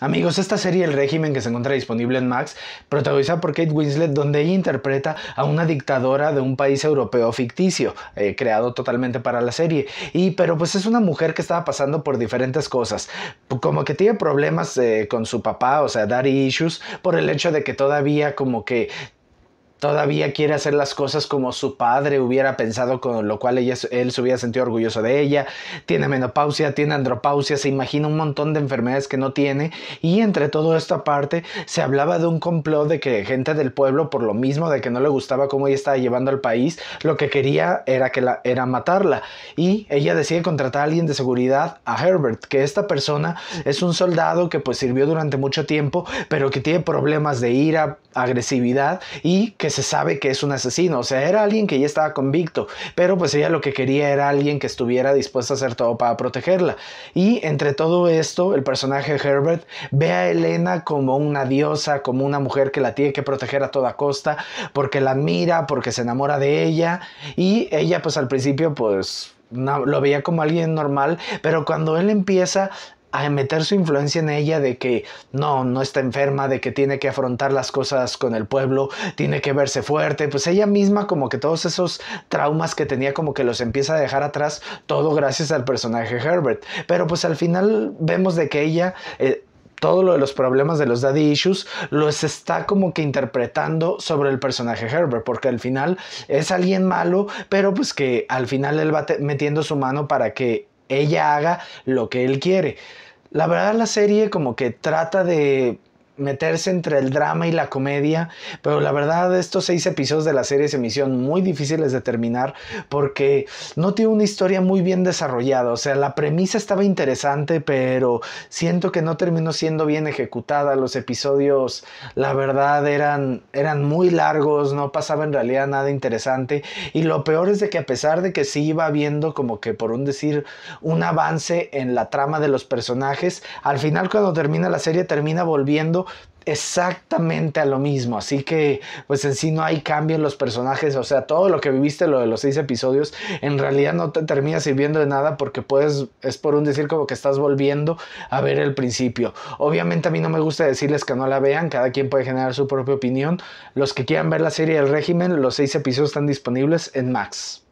Amigos, esta serie El régimen que se encuentra disponible en Max, protagonizada por Kate Winslet, donde ella interpreta a una dictadora de un país europeo ficticio, eh, creado totalmente para la serie. Y pero pues es una mujer que estaba pasando por diferentes cosas, como que tiene problemas eh, con su papá, o sea, daddy issues, por el hecho de que todavía como que todavía quiere hacer las cosas como su padre hubiera pensado, con lo cual él se hubiera sentido orgulloso de ella, tiene menopausia, tiene andropausia, se imagina un montón de enfermedades que no tiene y entre todo esta parte se hablaba de un complot de que gente del pueblo por lo mismo de que no le gustaba cómo ella estaba llevando al país, lo que quería era que la era matarla y ella decide contratar a alguien de seguridad a Herbert, que esta persona es un soldado que pues sirvió durante mucho tiempo, pero que tiene problemas de ira, agresividad y que se sabe que es un asesino, o sea, era alguien que ya estaba convicto, pero pues ella lo que quería era alguien que estuviera dispuesto a hacer todo para protegerla. Y entre todo esto, el personaje Herbert ve a Elena como una diosa, como una mujer que la tiene que proteger a toda costa, porque la admira, porque se enamora de ella, y ella pues al principio pues no, lo veía como alguien normal, pero cuando él empieza a meter su influencia en ella de que no, no está enferma, de que tiene que afrontar las cosas con el pueblo, tiene que verse fuerte, pues ella misma como que todos esos traumas que tenía como que los empieza a dejar atrás, todo gracias al personaje Herbert. Pero pues al final vemos de que ella... Eh, todo lo de los problemas de los daddy issues los está como que interpretando sobre el personaje Herbert, porque al final es alguien malo, pero pues que al final él va metiendo su mano para que ella haga lo que él quiere. La verdad la serie como que trata de meterse entre el drama y la comedia, pero la verdad estos seis episodios de la serie se me hicieron muy difíciles de terminar porque no tiene una historia muy bien desarrollada, o sea, la premisa estaba interesante, pero siento que no terminó siendo bien ejecutada, los episodios la verdad eran, eran muy largos, no pasaba en realidad nada interesante y lo peor es de que a pesar de que sí iba viendo como que por un decir un avance en la trama de los personajes, al final cuando termina la serie termina volviendo exactamente a lo mismo. Así que, pues en sí no hay cambio en los personajes. O sea, todo lo que viviste, lo de los seis episodios, en realidad no te termina sirviendo de nada porque puedes, es por un decir como que estás volviendo a ver el principio. Obviamente a mí no me gusta decirles que no la vean, cada quien puede generar su propia opinión. Los que quieran ver la serie El Régimen, los seis episodios están disponibles en Max.